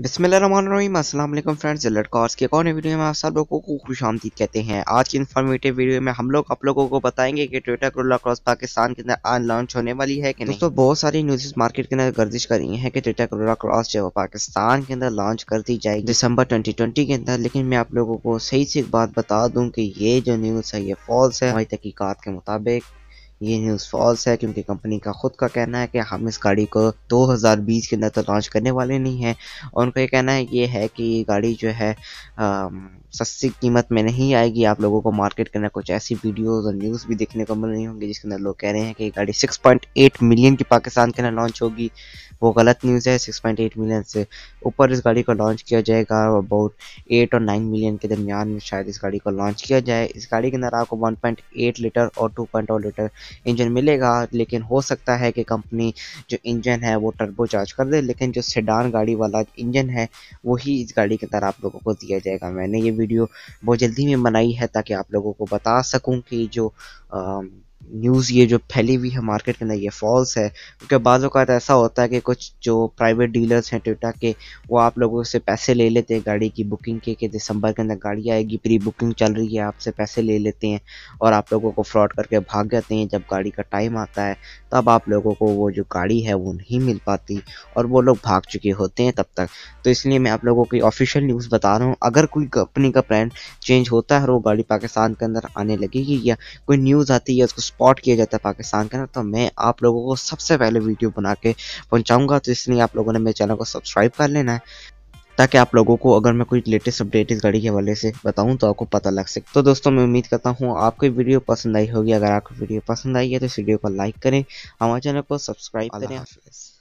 बिसमीम अल्लाम friends jailer course के एक और वीडियो में आप सब लोगों को खुश आमदीद कहते हैं आज की इन्फॉर्मेटिव वीडियो में हम लोग आप लोगों को बताएंगे कि टोयोटा करोला क्रॉस पाकिस्तान के अंदर आज लॉन्च होने वाली है कि नहीं दोस्तों बहुत सारी न्यूज़ मार्केट के अंदर गर्दिश कर रही है कि टोयोटा करोला क्रॉस जो पाकिस्तान के अंदर लॉन्च कर दी जाएगी दिसंबर ट्वेंटी के अंदर लेकिन मैं आप लोगों को सही से एक बात बता दूँ कि ये जो न्यूज़ है ये फॉल्स है हमारी तहकीकत के मुताबिक ये न्यूज़ फॉल्स है क्योंकि कंपनी का खुद का कहना है कि हम इस गाड़ी को 2020 के अंदर तो लॉन्च करने वाले नहीं हैं और उनका ये कहना है ये है कि ये गाड़ी जो है सस्ती कीमत में नहीं आएगी आप लोगों को मार्केट के अंदर कुछ ऐसी वीडियोज़ और न्यूज़ भी देखने को मिल रही होंगी जिसके अंदर लोग कह रहे हैं कि ये गाड़ी सिक्स मिलियन की पाकिस्तान के अंदर लॉन्च होगी वो गलत न्यूज़ है 6.8 मिलियन से ऊपर इस गाड़ी को लॉन्च किया जाएगा अबाउट 8 और 9 मिलियन के दरमियान में शायद इस गाड़ी को लॉन्च किया जाए इस गाड़ी के अंदर आपको 1.8 लीटर और 2.0 लीटर इंजन मिलेगा लेकिन हो सकता है कि कंपनी जो इंजन है वो टर्बो चार्ज कर दे लेकिन जो सेडान गाड़ी वाला इंजन है वही इस गाड़ी के अंदर आप लोगों को दिया जाएगा मैंने ये वीडियो बहुत जल्दी में बनाई है ताकि आप लोगों को बता सकूँ कि जो आ, न्यूज़ ये जो फैली हुई है मार्केट के अंदर ये फॉल्स है क्योंकि बाद अवत ऐसा होता है कि कुछ जो प्राइवेट डीलर्स हैं टोटा के वो आप लोगों से पैसे ले लेते हैं गाड़ी की बुकिंग के कि दिसंबर के अंदर गाड़ी आएगी प्री बुकिंग चल रही है आपसे पैसे ले लेते हैं और आप लोगों को फ्रॉड करके भाग जाते हैं जब गाड़ी का टाइम आता है तब आप लोगों को वो जो गाड़ी है वो नहीं मिल पाती और वो लोग भाग चुके होते हैं तब तक तो इसलिए मैं आप लोगों की ऑफिशियल न्यूज़ बता रहा हूँ अगर कोई कंपनी का प्लान चेंज होता है और वो गाड़ी पाकिस्तान के अंदर आने लगेगी या कोई न्यूज़ आती है उसको स्पॉट किया जाता है पाकिस्तान के अंदर तो मैं आप लोगों को सबसे पहले वीडियो बना के पहुँचाऊँगा तो इसलिए आप लोगों ने मेरे चैनल को सब्सक्राइब कर लेना है ताकि आप लोगों को अगर मैं कोई लेटेस्ट अपडेट इस गाड़ी के हवाले से बताऊं तो आपको पता लग सके तो दोस्तों मैं उम्मीद करता हूं आपको वीडियो पसंद आई होगी अगर आपको वीडियो पसंद आई है तो इस वीडियो को लाइक करें हमारे चैनल को सब्सक्राइब करें